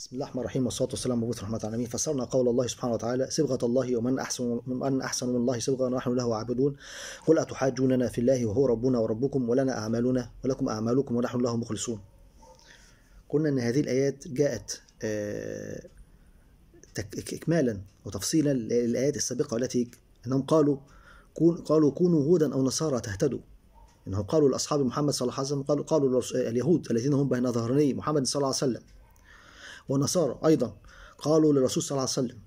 بسم الله الرحمن الرحيم والصلاه والسلام على مبعوث رحمه العالمين فسرنا قول الله سبحانه وتعالى صبغه الله ومن احسن من احسن من الله صبغه ونحن له عابدون قل اتحاجوننا في الله وهو ربنا وربكم ولنا اعمالنا ولكم اعمالكم ونحن له مخلصون قلنا ان هذه الايات جاءت آه، اكمالا وتفصيلا للايات السابقه والتي انهم قالوا كون قالوا كونوا هودا او نصارى تهتدوا انهم قالوا لاصحاب محمد صلى الله عليه وسلم قالوا قالوا اليهود الذين هم بين ظهرني محمد صلى الله عليه وسلم ونصارى أيضا قالوا للرسول صلى الله عليه وسلم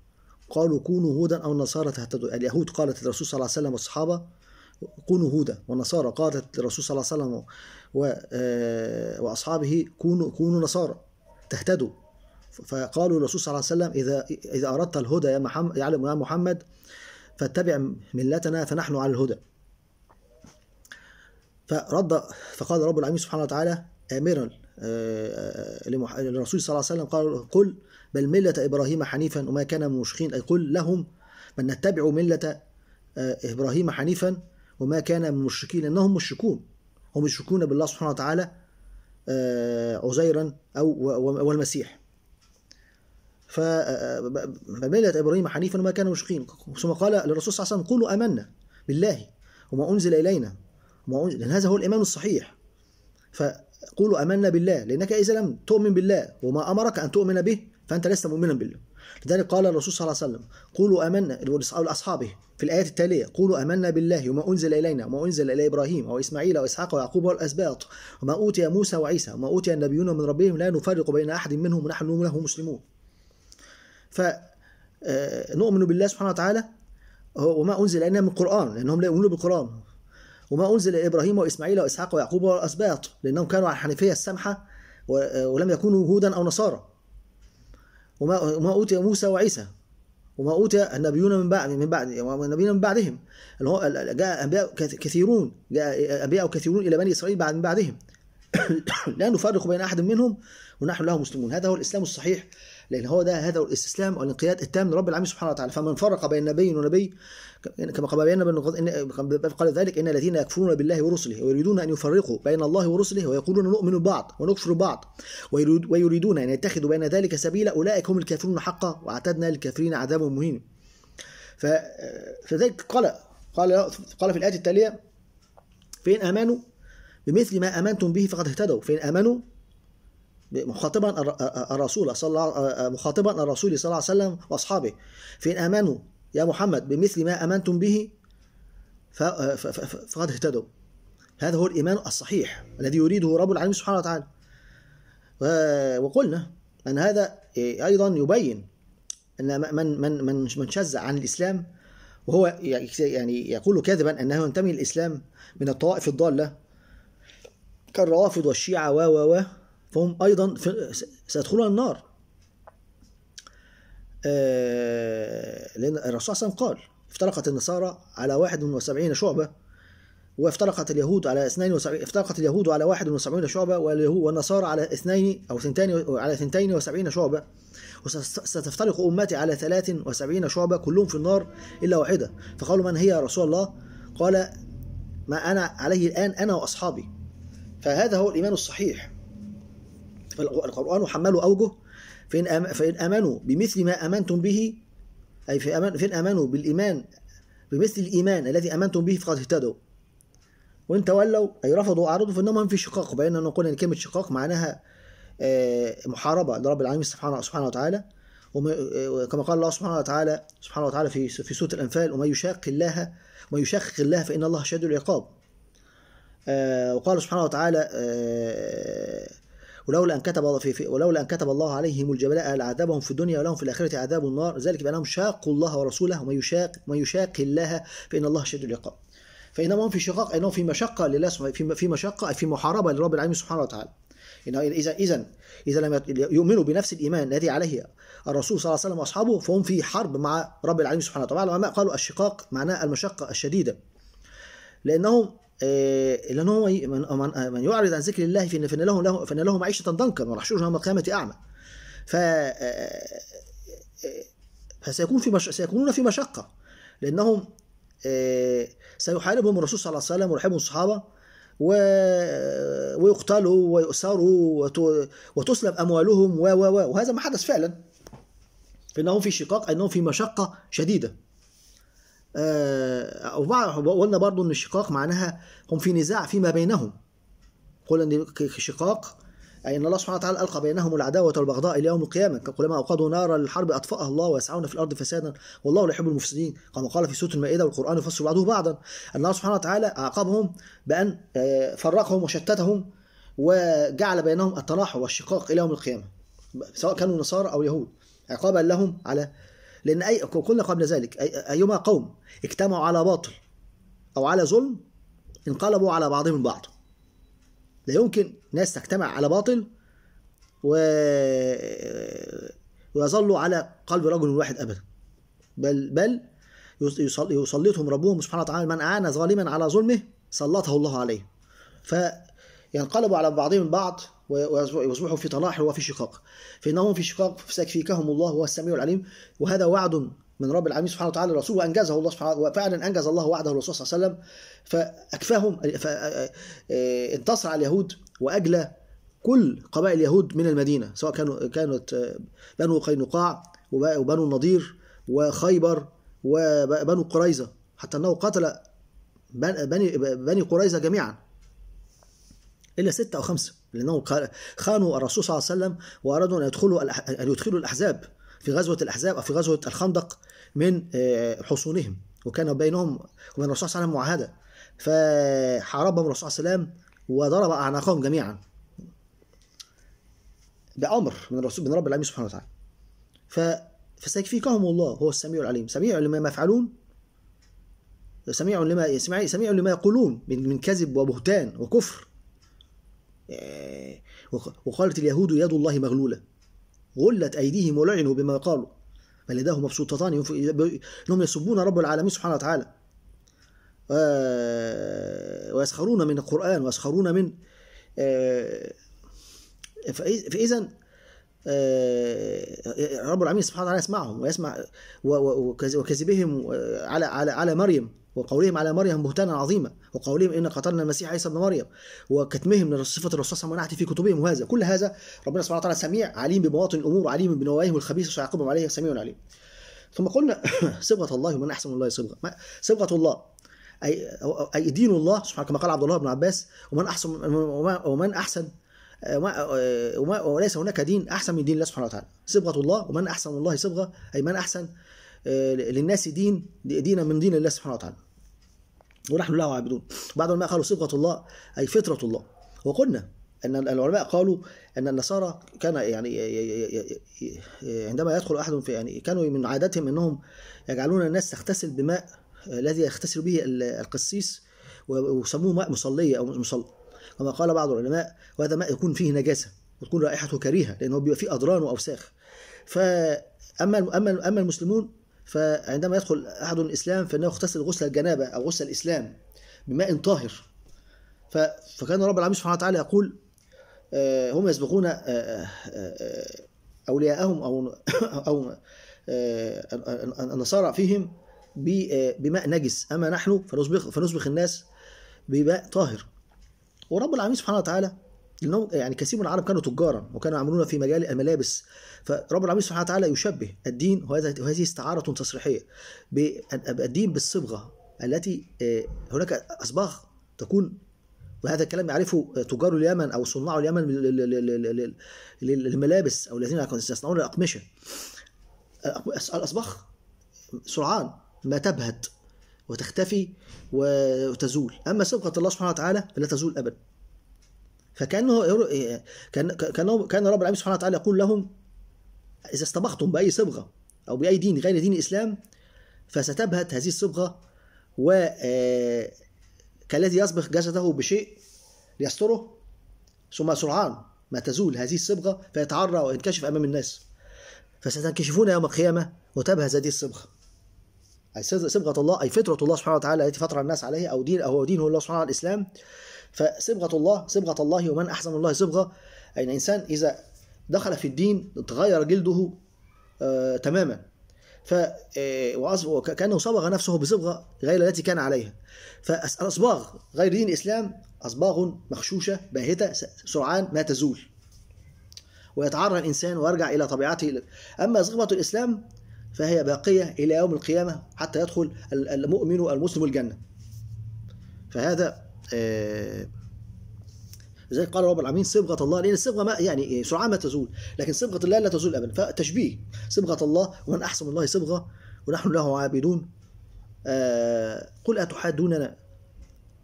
قالوا كونوا هودا أو نصارى تهتدوا يعني اليهود قالت للرسول صلى الله عليه وسلم والصحابة كونوا هودا والنصارى قالت للرسول صلى الله عليه وسلم آه، وأصحابه كونوا كونوا نصارى تهتدوا فقالوا للرسول صلى الله عليه وسلم إذا إذا أردت الهدى يا محمد يا محمد فاتبع ملتنا فنحن على الهدى فرد فقال رب العالمين سبحانه وتعالى آمرا آه، آه، آه، للرسول صلى الله عليه وسلم قال قل بل ملة إبراهيم حنيفا وما كان من المشركين أي قل لهم بل نتبع ملة إبراهيم حنيفا وما كان من المشركين إنهم مشركون هم يشركون بالله سبحانه وتعالى عزيرا أو والمسيح فملة إبراهيم حنيفا وما كان مشركين ثم قال للرسول صلى الله عليه وسلم قولوا أمنا بالله وما أنزل إلينا وما أنزل لأن هذا هو الإيمان الصحيح ف قولوا آمنا بالله لأنك إذا لم تؤمن بالله وما أمرك أن تؤمن به فأنت لست مؤمنا بالله لذلك قال الرسول صلى الله عليه وسلم قولوا آمنا لأصحابه في الآية التالية قولوا آمنا بالله وما أنزل إلينا وما أنزل إلى إبراهيم أو إسماعيل أو إسحاق ويعقوب والأسباط وما أوتي موسى وعيسى وما أوتي النبيون من ربهم لا نفرق بين أحد منهم ونحن له مسلمون فنؤمن آه، بالله سبحانه وتعالى وما أنزل إلينا من القرآن لأنهم لا يؤمنون بالقرآن وما أنزل إبراهيم وإسماعيل وإسحاق ويعقوب والأسباط لأنهم كانوا على الحنيفية السمحة ولم يكونوا يهودا أو نصارى وما وما أوتي موسى وعيسى وما أوتي النبيون من بعد من بعد النبيون من بعدهم اللي هو جاء أنبياء كثيرون جاء أنبياء كثيرون إلى بني إسرائيل بعد من بعدهم لا نفرق بين أحد منهم ونحن له مسلمون هذا هو الإسلام الصحيح لأن هو ده هذا الاستسلام والانقياد التام لرب العالمين سبحانه وتعالى فمن فرق بين نبي ونبي كما قد بينا قال ذلك ان الذين يكفرون بالله ورسله ويريدون ان يفرقوا بين الله ورسله ويقولون نؤمن ببعض ونكفر ببعض ويريدون ان يتخذوا بين ذلك سبيلا اولئك هم الكافرون حقا واعتدنا للكافرين عذابا مهين فلذلك قال قال قال في الايه التاليه فان امنوا بمثل ما امنتم به فقد اهتدوا فان امنوا مخاطبا الرسول صلى الله مخاطبا الرسول صلى الله عليه وسلم واصحابه فان امنوا يا محمد بمثل ما امنتم به فقد اهتدوا هذا هو الايمان الصحيح الذي يريده رب العالمين سبحانه وتعالى وقلنا ان هذا ايضا يبين ان من من من من شذ عن الاسلام وهو يعني يقول كذبا انه ينتمي للاسلام من الطوائف الضاله كالروافض والشيعه و و و فهم أيضا سيدخلون النار آه، لأن الرسول صلى الله عليه وسلم قال افترقت النصارى على 71 شعبة وافترقت اليهود على 72 افترقت اليهود على 71 شعبة واليهود والنصارى على اثنين أو ثنتين على 72 شعبة وستفترق أمتي على 73 شعبة كلهم في النار إلا واحدة فقالوا من هي يا رسول الله قال ما أنا عليه الآن أنا وأصحابي فهذا هو الإيمان الصحيح فالقرآن حملوا أوجه فإن فإن آمنوا بمثل ما آمنتم به أي في فإن آمنوا بالإيمان بمثل الإيمان الذي آمنتم به فقد اهتدوا وإن تولوا أي رفضوا وأعرضوا فإنهم في شقاق وبين أن نقول إن كلمة شقاق معناها آه، محاربة لرب العالمين سبحانه سبحانه وتعالى وكما آه، قال الله سبحانه وتعالى سبحانه وتعالى في في سورة الأنفال ومن يشاق الله ومن يشاق الله فإن الله شديد العقاب آه، وقال سبحانه وتعالى ولولا ان كتب في ولولا ان كتب الله عليهم الجبلاء لعذبهم في الدنيا ولهم في الاخره عذاب النار ذلك بانهم شاقوا الله ورسوله ومن يشاق من يشاق الله فان الله شديد العقاب فانما هم في شقاق انهم في مشقه لله في في مشقه في محاربه لرب العالمين سبحانه وتعالى اذا اذا اذا لم يؤمنوا بنفس الايمان الذي عليه الرسول صلى الله عليه وسلم واصحابه فهم في حرب مع رب العالمين سبحانه وتعالى العلماء قالوا الشقاق معناه المشقه الشديده لانهم آه، لأن هو من, من يعرض عن ذكر الله فإن فإن له, له فإن له معيشة ضنكا ونحشره يوم القيامة أعمى. ف آه، آه، فسيكون في مش... سيكونون في مشقة لأنهم سيحاربهم الرسول صلى الله عليه وسلم ويحاربهم الصحابة و... ويقتلوا ويؤسروا وت... وتسلب أموالهم و و و وهذا ما حدث فعلا فإنهم في شقاق أنهم في مشقة شديدة آه، وقلنا برضو ان الشقاق معناها هم في نزاع فيما بينهم قلنا ان الشقاق أي أن الله سبحانه وتعالى ألقى بينهم العداوة والبغضاء إلى يوم القيامة كلما أوقدوا نارا للحرب أطفأها الله ويسعون في الأرض فسادا والله لا يحب المفسدين كما قال في سورة المائدة والقرآن يفسر بعضه بعضا أن الله سبحانه وتعالى عاقبهم بأن آه، فرقهم وشتتهم وجعل بينهم التناحر والشقاق إلى يوم القيامة سواء كانوا نصارى أو يهود عقابا لهم على لأن أي قلنا قبل ذلك أيما قوم اجتمعوا على باطل أو على ظلم انقلبوا على بعضهم البعض لا يمكن ناس تجتمع على باطل و... ويظلوا على قلب رجل واحد أبدا بل بل يسلطهم ربهم سبحانه وتعالى من أعان ظالما على ظلمه سلطه الله عليه فينقلبوا على بعضهم البعض ويصبحوا في طلاح وفي شقاق فإنهم في شقاق فسيكفيكهم الله وهو السميع العليم وهذا وعد من رب العالمين سبحانه وتعالى للرسول وانجزه الله سبحانه وفعلا انجز الله وعده الرسول صلى الله عليه وسلم فاكفاهم آه، آه، انتصر على اليهود واجلى كل قبائل اليهود من المدينه سواء كانوا كانت آه، بنو قينقاع وبنو النضير وخيبر وبنو قريظه حتى انه قتل بني بني قريظه جميعا الا سته او خمسه لانهم خانوا الرسول صلى الله عليه وسلم وارادوا ان يدخلوا ان يدخلوا الاحزاب في غزوه الاحزاب او في غزوه الخندق من آه، حصونهم وكان بينهم وبين الرسول صلى الله عليه وسلم معاهده فحاربهم الرسول صلى الله عليه وسلم وضرب اعناقهم جميعا بامر من الرسول من رب العالمين سبحانه وتعالى ف فسيكفيكهم الله هو السميع العليم سميع لما يفعلون سميع لما سميع لما يقولون من من كذب وبهتان وكفر آه، وقالت اليهود يد الله مغلولة غلت أيديهم ولعنوا بما قالوا بل يداه مبسوطتان انهم يسبون رب العالمين سبحانه وتعالى آه، ويسخرون من القرآن ويسخرون من آه، فإذا رب العالمين سبحانه وتعالى يسمعهم ويسمع وكذبهم على على على مريم وقولهم على مريم بهتانا عظيما وقولهم ان قتلنا المسيح عيسى ابن مريم وكتمهم لصفه الرسول صلى الله عليه وسلم في كتبهم وهذا كل هذا ربنا سبحانه وتعالى سميع عليم بمواطن الامور عليم بنواياهم الخبيثه سيعاقبهم عليه سميع عليم ثم قلنا صبغه الله ومن احسن من الله صبغه صبغه الله اي اي دين الله سبحانه كما قال عبد الله بن عباس ومن احسن ومن احسن وما وليس هناك دين احسن من دين الله سبحانه وتعالى صبغه الله ومن احسن من الله صبغه اي من احسن آه، للناس دين دينا من دين الله سبحانه وتعالى ونحن له عابدون بعد ما قالوا صبغه الله اي فطره الله وقلنا ان العلماء قالوا ان النصارى كان يعني عندما يدخل احد في يعني كانوا من عادتهم انهم يجعلون الناس تغتسل بماء الذي يغتسل به القسيس ويسموه ماء مصليه او مصلى كما قال بعض العلماء وهذا ماء يكون فيه نجاسه وتكون رائحته كريهه لانه بيبقى فيه اضران واوساخ فاما اما اما المسلمون فعندما يدخل أحد الإسلام فإنه يغتسل غسل الجنابة أو غسل الإسلام بماء طاهر فكان رب العالمين سبحانه وتعالى يقول آه، هم يسبقون آه، آه، أولياءهم أو أو النصارى فيهم بماء نجس أما نحن فنسبق فنسبق الناس بماء طاهر ورب العالمين سبحانه وتعالى لانهم يعني كثير من العرب كانوا تجارا وكانوا يعملون في مجال الملابس فرب العالمين سبحانه وتعالى يشبه الدين وهذه استعاره تصريحيه الدين بالصبغه التي آه، هناك اصباغ تكون وهذا الكلام يعرفه تجار اليمن او صناع اليمن للملابس او الذين يصنعون الاقمشه الاصباغ سرعان ما تبهت وتختفي وتزول اما صبغه الله سبحانه وتعالى فلا تزول ابدا فكانه إيه، كان كان كان رب العالمين سبحانه وتعالى يقول لهم اذا اصطبحتم باي صبغه او باي دين غير دين الاسلام فستبهت هذه الصبغه و آه، كالذي يصبغ جسده بشيء ليستره ثم سرعان ما تزول هذه الصبغه فيتعرى وينكشف امام الناس فستنكشفون يوم القيامه وتبهز هذه الصبغه أي صبغة الله أي فطرة الله سبحانه وتعالى التي فطر الناس عليها أو دين أو دينه الله سبحانه وتعالى الإسلام فصبغة الله صبغة الله ومن أحسن الله صبغة أي يعني الإنسان إذا دخل في الدين تغير جلده آه تماما ف آه، وكانه صبغ نفسه بصبغه غير التي كان عليها فالاصباغ غير دين الاسلام اصباغ مخشوشه باهته سرعان ما تزول ويتعرى الانسان ويرجع الى طبيعته اما صبغه الاسلام فهي باقيه الى يوم القيامه حتى يدخل المؤمن المسلم الجنه فهذا آه، زي قال رب العالمين صبغه الله لان الصبغه ما يعني سرعان ما تزول لكن صبغه الله لا تزول ابدا فتشبيه صبغه الله ومن احسن الله صبغه ونحن له عابدون آه، قل اتحادوننا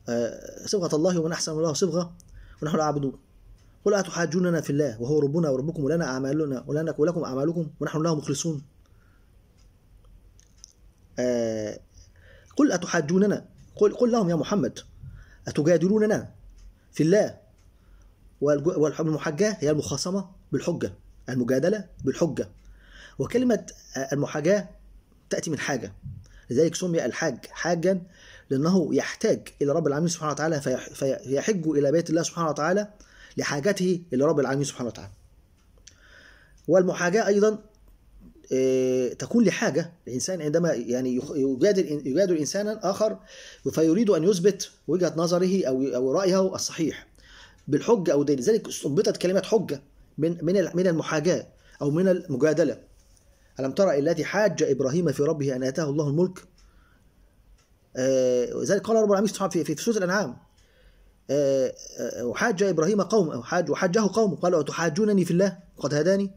آه، صبغه الله ومن احسن الله صبغه ونحن له عابدون قل أتحاجوننا في الله وهو ربنا وربكم ولنا أعمالنا ولنا ولكم أعمالكم ونحن له مخلصون قل أتحاجوننا قل, قل لهم يا محمد أتجادلوننا في الله والمحاجاة هي المخاصمة بالحجة المجادلة بالحجة وكلمة المحاجاة تأتي من حاجة لذلك سمي الحاج حاجا لأنه يحتاج إلى رب العالمين سبحانه وتعالى فيحج إلى بيت الله سبحانه وتعالى لحاجته إلى رب العالمين سبحانه وتعالى والمحاجاة أيضا آه، تكون لحاجة الإنسان عندما يعني يجادل يجادل إنسانا آخر فيريد أن يثبت وجهة نظره أو أو رأيه الصحيح بالحجة أو دليل لذلك استنبطت كلمة حجة من من من المحاجاة أو من المجادلة ألم ترى التي حاج إبراهيم في ربه أن آتاه الله الملك آه، ذلك قال رب العالمين في في سورة الأنعام آه، وحاج إبراهيم قوم أو حاج وحاجه قوم قالوا أتحاجونني في الله وقد هداني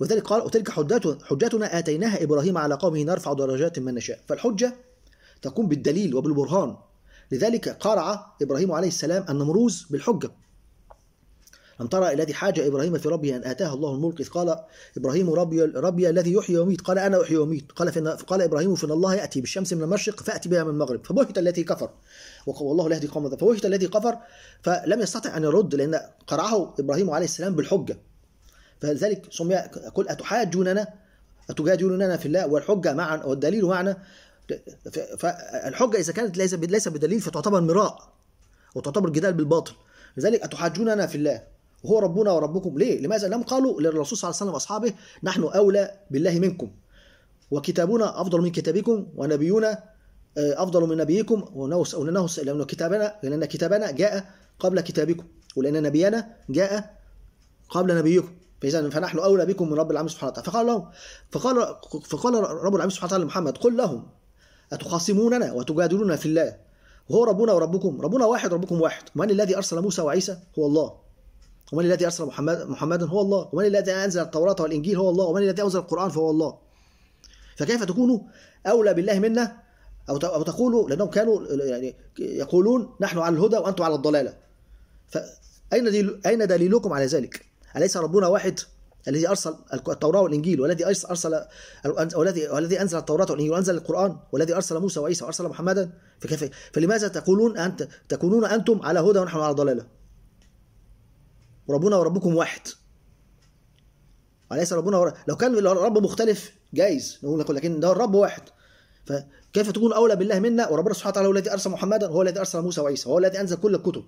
وذلك قال وتلك حجتنا حجتنا اتيناها ابراهيم على قومه نرفع درجات من نشاء فالحجه تكون بالدليل وبالبرهان لذلك قرع ابراهيم عليه السلام النمروز بالحجه لم ترى الذي حاجه ابراهيم في ربه ان اتاه الله الملك اذ قال ابراهيم ربي ربي الذي يحيي ويميت قال انا احيي ويميت قال فإن قال ابراهيم فان الله ياتي بالشمس من المشرق فاتي بها من المغرب فبهت الذي كفر والله الذي يهدي فبهت الذي كفر فلم يستطع ان يرد لان قرعه ابراهيم عليه السلام بالحجه فلذلك سمي قل أتحاجوننا أتجادلوننا في الله والحجة معا والدليل معنا فالحجة إذا كانت ليس ليس بدليل فتعتبر مراء وتعتبر جدال بالباطل لذلك أتحاجوننا في الله وهو ربنا وربكم ليه؟ لماذا لم قالوا للرسول صلى الله عليه وسلم وأصحابه نحن أولى بالله منكم وكتابنا أفضل من كتابكم ونبينا آه، أفضل من نبيكم ولأنه لأن كتابنا لأن كتابنا جاء قبل كتابكم ولأن نبينا جاء قبل نبيكم فاذا فنحن اولى بكم من رب العالمين سبحانه وتعالى فقال لهم فقال فقال رب العالمين سبحانه وتعالى لمحمد قل لهم اتخاصموننا وتجادلون في الله وهو ربنا وربكم ربنا واحد ربكم واحد من الذي ارسل موسى وعيسى هو الله ومن الذي ارسل محمد محمدا هو الله ومن الذي انزل التوراه والانجيل هو الله ومن الذي انزل القران فهو الله فكيف تكونوا اولى بالله منا او او تقولوا لانهم كانوا يعني يقولون نحن على الهدى وانتم على الضلاله فاين دليل اين دليلكم على ذلك أليس ربنا واحد الذي أرسل التوراة والإنجيل والذي أرسل والذي والذي أنزل التوراة والإنجيل وأنزل القرآن والذي أرسل موسى وعيسى وأرسل محمدا فكيف فلماذا تقولون أنت تكونون أنتم على هدى ونحن على ضلالة ربنا وربكم واحد أليس ربنا ور... لو كان الرب مختلف جايز نقول لكن ده الرب واحد فكيف تكون أولى بالله منا وربنا سبحانه وتعالى هو الذي أرسل محمدا هو الذي أرسل موسى وعيسى هو الذي أنزل كل الكتب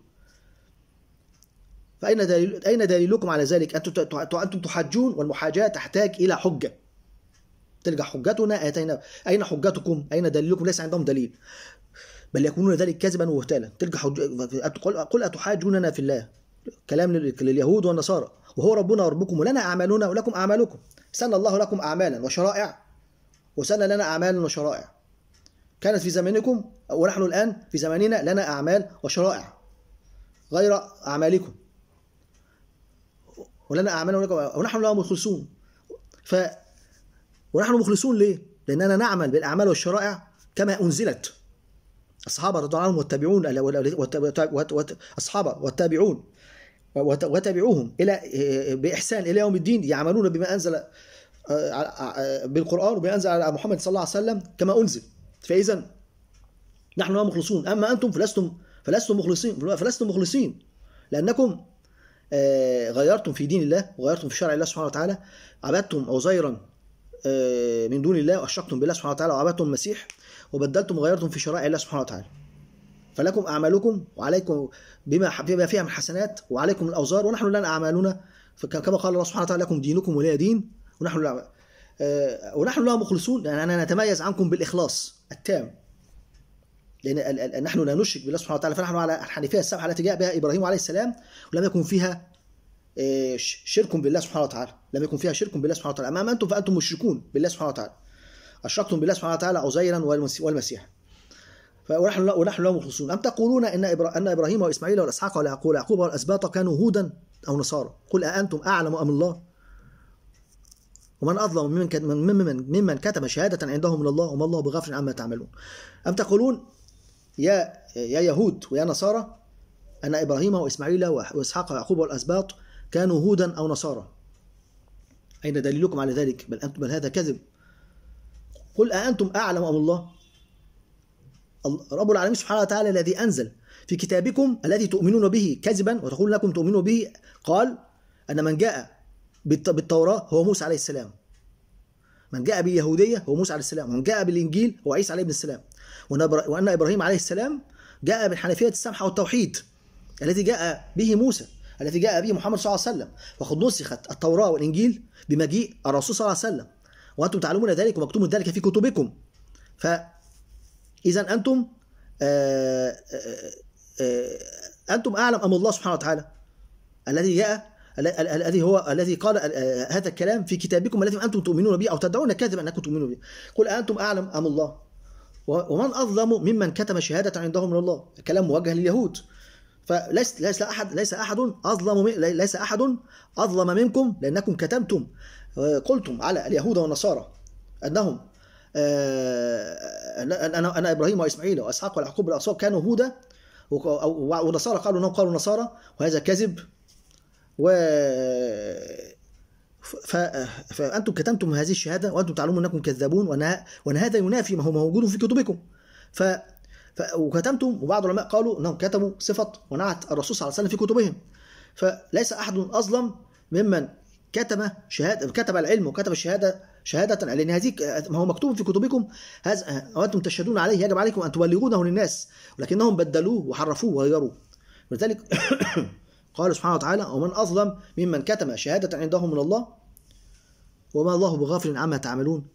فأين دليل أين دليلكم على ذلك؟ أنتم أنتم تحاجون والمحاجاة تحتاج إلى حجة. ترجع حجتنا آتينا أين حجتكم؟ أين دليلكم؟ ليس عندهم دليل. بل يكونون ذلك كذبا وهتالا، ترجع حج... قل... قل أتحاجوننا في الله كلام لليهود والنصارى وهو ربنا وربكم ولنا أعمالنا ولكم أعمالكم سنى الله لكم أعمالا وشرائع وسنى لنا أعمالا وشرائع كانت في زمنكم ونحن الآن في زماننا لنا أعمال وشرائع غير أعمالكم ولنا اعمالنا ولك ونحن لها مخلصون ف ونحن مخلصون ليه؟ لاننا نعمل بالاعمال والشرائع كما انزلت الصحابه رضي الله عنهم والتابعون اصحاب والتابعون وتابعوهم الى آه، باحسان الى يوم الدين يعملون بما انزل آه، آه، بالقران وبما انزل على محمد صلى الله عليه وسلم كما انزل فاذا نحن مخلصون اما انتم فلستم فلستم مخلصين فلستم مخلصين لانكم آه، غيرتم في دين الله وغيرتم في شرع الله سبحانه وتعالى عبدتم عزيرا آه، من دون الله واشركتم بالله سبحانه وتعالى وعبدتم المسيح وبدلتم وغيرتم في شرائع الله سبحانه وتعالى فلكم اعمالكم وعليكم بما بما فيها من حسنات وعليكم الاوزار ونحن لنا اعمالنا كما قال الله سبحانه وتعالى لكم دينكم ولي دين ونحن لنا آه، ونحن لا مخلصون يعني انا نتميز عنكم بالاخلاص التام لأن نحن لا نشرك بالله سبحانه وتعالى فنحن على الحنيفية السبعة التي جاء بها إبراهيم عليه السلام ولم يكن فيها آه، شرك بالله سبحانه وتعالى لم يكن فيها شرك بالله سبحانه وتعالى أما أنتم فأنتم مشركون بالله سبحانه وتعالى أشركتم بالله سبحانه وتعالى عزيرا والمسيح ونحن ونحن لا مخلصون أم تقولون أن أن إبراهيم وإسماعيل والإسحاق ويعقوب والأسباط كانوا هودا أو نصارى قل أأنتم أعلم أم الله ومن أظلم ممن ممن ممن كتم شهادة عندهم من الله وما الله بغافل عما تعملون أم تقولون يا يا يهود ويا نصارى أن إبراهيم وإسماعيل وإسحاق ويعقوب والأسباط كانوا هودا أو نصارى أين دليلكم على ذلك بل, أنتم بل هذا كذب قل أأنتم أعلم أم الله رب العالمين سبحانه وتعالى الذي أنزل في كتابكم الذي تؤمنون به كذبا وتقول لكم تؤمنون به قال أن من جاء بالتوراة هو موسى عليه السلام من جاء باليهودية هو موسى عليه السلام ومن جاء بالإنجيل هو عيسى عليه السلام وأن إبراهيم عليه السلام جاء بالحنفية السمحة والتوحيد الذي جاء به موسى الذي جاء به محمد صلى الله عليه وسلم وقد نسخت التوراة والإنجيل بمجيء الرسول صلى الله عليه وسلم وأنتم تعلمون ذلك ومكتوب ذلك في كتبكم ف إذا أنتم آآ آه، آآ آه، آه، أنتم أعلم أم الله سبحانه وتعالى الذي جاء الذي هو الذي قال هذا الكلام في كتابكم الذي انتم تؤمنون به او تدعون كاذبا انكم تؤمنون به قل انتم اعلم ام الله ومن أظلم ممن كتم شهادة عنده من الله الكلام موجه لليهود فليس ليس أحد ليس أحد أظلم ليس أحد أظلم منكم لأنكم كتمتم آه، قلتم على اليهود والنصارى أنهم أنا آه، أنا إبراهيم وإسماعيل وإسحاق ويعقوب الاصوات كانوا هودا ونصارى قالوا أنهم قالوا نصارى وهذا كذب و ف... فأنتم كتمتم هذه الشهادة وأنتم تعلمون أنكم كذابون وأن, وأن هذا ينافي ما هو موجود في كتبكم ف... ف... وكتمتم وبعض العلماء قالوا أنهم كتموا صفة ونعت الرسول صلى الله عليه وسلم في كتبهم فليس أحد أظلم ممن كتم شهادة كتب العلم وكتب الشهادة شهادة لأن هذه ما هو مكتوب في كتبكم هذا وأنتم تشهدون عليه يجب عليكم أن تبلغونه للناس ولكنهم بدلوه وحرفوه وغيروه ولذلك قال سبحانه وتعالى ومن أظلم ممن كتم شهادة عنده من الله وما الله بغافل عما تعملون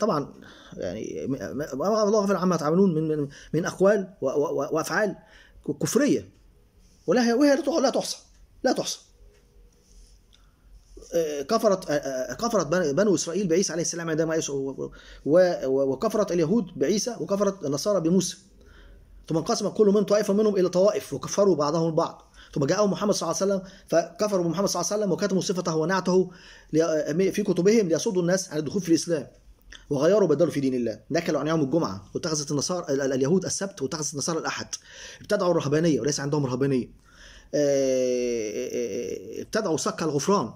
طبعا يعني وما الله غافل عما تعملون من من, من أقوال وأفعال كفرية ولا وهي لا تحصى لا تحصى آه، كفرت آه، آه، كفرت بنو اسرائيل بعيسى عليه السلام عندما وكفرت اليهود بعيسى وكفرت النصارى بموسى ثم انقسم كل من طائفه منهم الى طوائف وكفروا بعضهم البعض ثم جاءهم محمد صلى الله عليه وسلم فكفروا بمحمد صلى الله عليه وسلم وكتموا صفته ونعته في كتبهم ليصدوا الناس عن الدخول في الاسلام وغيروا بدلوا في دين الله نكلوا عن يوم الجمعه واتخذت النصارى اليهود السبت واتخذت النصارى الاحد ابتدعوا الرهبانيه وليس عندهم رهبانيه آه، آه، آه، ابتدعوا سك الغفران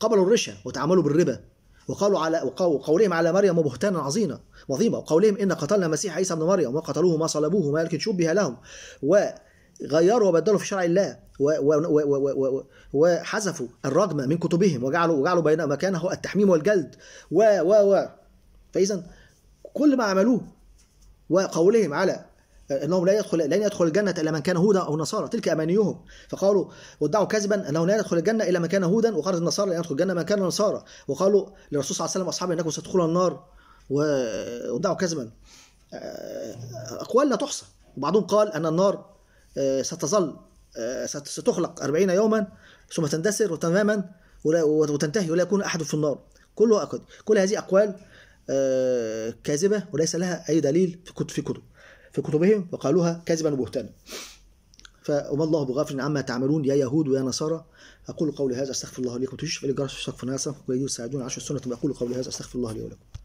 قبلوا الرشا وتعاملوا بالربا وقالوا على وقولهم على مريم بهتانا عظيما عظيما وقولهم ان قتلنا المسيح عيسى ابن مريم وقتلوه ما صلبوه ما لكن شبه لهم وغيروا وبدلوا في شرع الله وحذفوا الرجم من كتبهم وجعلوا وجعلوا بين مكانه التحميم والجلد و و و فاذا كل ما عملوه وقولهم على آه، انهم لا يدخل لن يدخل الجنه الا من كان هودا او نصارى تلك امانيهم فقالوا وادعوا كذبا انه لا يدخل الجنه الا من كان هودا وقالت النصارى لن يدخل الجنه من كان نصارى وقالوا للرسول صلى الله عليه وسلم واصحابه انكم ستدخلون النار وادعوا كذبا آه، اقوال لا تحصى وبعضهم قال ان النار آه، ستظل ستخلق 40 يوما ثم تندثر تماما وتنتهي ولا يكون احد في النار كله كل هذه اقوال كاذبه وليس لها اي دليل في كتب في كتبهم وقالوها كذبا وبهتانا فما الله بغافل عما تعملون يا يهود ويا نصارى اقول قولي هذا استغفر الله لي ولكم تشوف الى جرس صف الله ويساعدون عشر سنه اقول قولي هذا استغفر الله لي ولكم